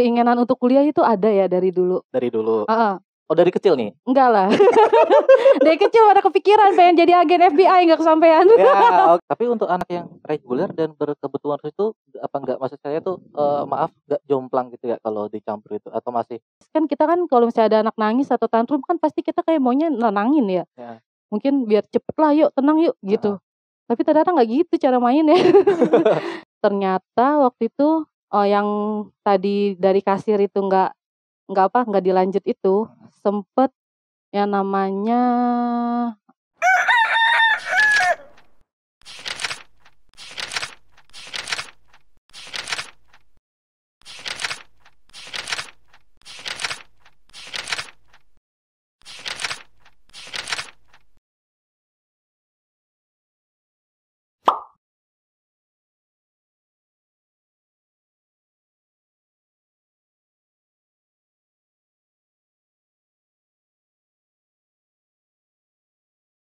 keinginan untuk kuliah itu ada ya dari dulu. Dari dulu. Uh -uh. Oh dari kecil nih? Enggak lah. dari kecil ada kepikiran pengen jadi agen FBI nggak kesampaian. ya, okay. tapi untuk anak yang reguler dan berkebutuhan khusus itu apa enggak maksud saya tuh uh, maaf enggak jomplang gitu ya kalau dicampur itu atau masih? Kan kita kan kalau misalnya ada anak nangis atau tantrum kan pasti kita kayak maunya nenangin ya. ya. Mungkin biar cepet lah yuk tenang yuk gitu. Ya. Tapi ternyata nggak gitu cara main ya. ternyata waktu itu uh, yang tadi dari kasir itu nggak nggak apa nggak dilanjut itu sempet yang namanya